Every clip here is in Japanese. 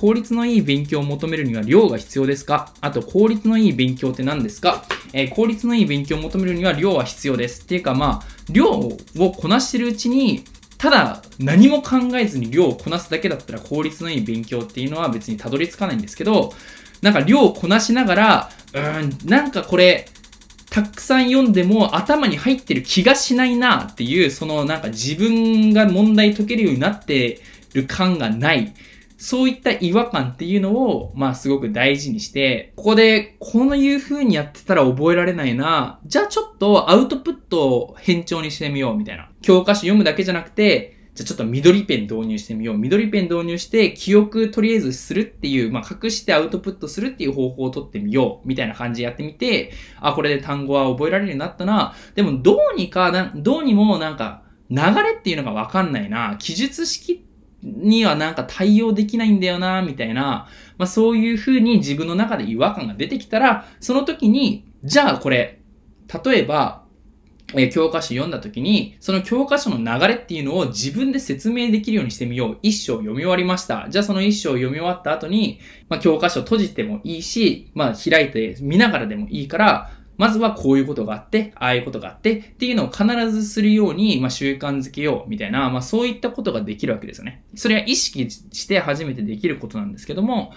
効率のいい勉強を求めるには量が必要ですかあと、効率のいい勉強って何ですかえー、効率のいい勉強を求めるには量は必要です。っていうか、まあ、量をこなしてるうちに、ただ何も考えずに量をこなすだけだったら効率のいい勉強っていうのは別にたどり着かないんですけど、なんか量をこなしながら、うーん、なんかこれ、たくさん読んでも頭に入ってる気がしないなっていう、そのなんか自分が問題解けるようになってる感がない。そういった違和感っていうのを、まあすごく大事にして、ここで、このいう風にやってたら覚えられないな、じゃあちょっとアウトプットを変調にしてみようみたいな。教科書読むだけじゃなくて、じゃあちょっと緑ペン導入してみよう。緑ペン導入して記憶とりあえずするっていう、まあ隠してアウトプットするっていう方法をとってみよう。みたいな感じでやってみて、あ、これで単語は覚えられるようになったな。でもどうにか、どうにもなんか、流れっていうのがわかんないな。記述式にはなんか対応できないんだよな、みたいな、まあそういうふうに自分の中で違和感が出てきたら、その時に、じゃあこれ、例えば、え教科書読んだ時に、その教科書の流れっていうのを自分で説明できるようにしてみよう。一章読み終わりました。じゃあその一章読み終わった後に、まあ、教科書閉じてもいいし、まあ、開いて見ながらでもいいから、まずはこういうことがあって、ああいうことがあって、っていうのを必ずするように、まあ、習慣づけようみたいな、まあ、そういったことができるわけですよね。それは意識して初めてできることなんですけども、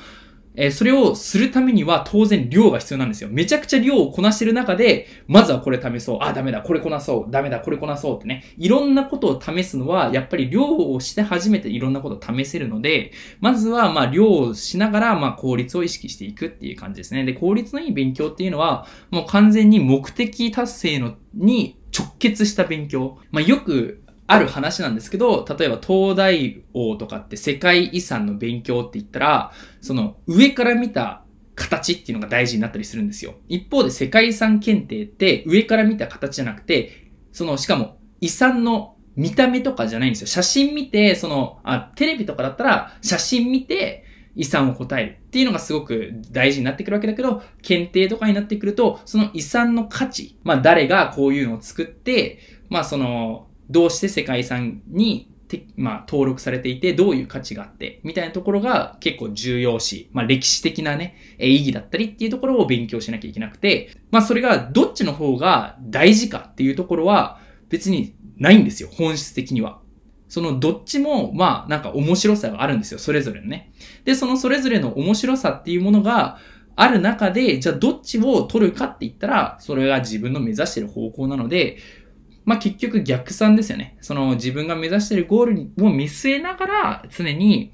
えー、それをするためには当然量が必要なんですよ。めちゃくちゃ量をこなしてる中で、まずはこれ試そう。あ、ダメだ、これこなそう。ダメだ、これこなそうってね。いろんなことを試すのは、やっぱり量をして初めていろんなことを試せるので、まずは、まあ、量をしながら、まあ、効率を意識していくっていう感じですね。で、効率のいい勉強っていうのは、もう完全に目的達成のに直結した勉強。まあ、よく、ある話なんですけど、例えば東大王とかって世界遺産の勉強って言ったら、その上から見た形っていうのが大事になったりするんですよ。一方で世界遺産検定って上から見た形じゃなくて、そのしかも遺産の見た目とかじゃないんですよ。写真見て、その、あ、テレビとかだったら写真見て遺産を答えるっていうのがすごく大事になってくるわけだけど、検定とかになってくると、その遺産の価値、まあ誰がこういうのを作って、まあその、どうして世界遺産にまあ、登録されていて、どういう価値があって、みたいなところが結構重要し、まあ、歴史的なね、意義だったりっていうところを勉強しなきゃいけなくて、まあ、それがどっちの方が大事かっていうところは別にないんですよ、本質的には。そのどっちも、まあ、なんか面白さがあるんですよ、それぞれのね。で、そのそれぞれの面白さっていうものが、ある中で、じゃあどっちを取るかって言ったら、それが自分の目指してる方向なので、まあ、結局逆算ですよね。その自分が目指しているゴールを見据えながら常に、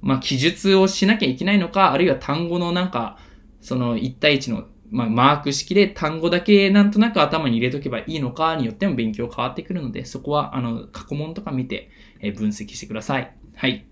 まあ、記述をしなきゃいけないのか、あるいは単語のなんか、その1対1の、まあ、マーク式で単語だけなんとなく頭に入れとけばいいのかによっても勉強変わってくるので、そこは、あの、過去問とか見て、え分析してください。はい。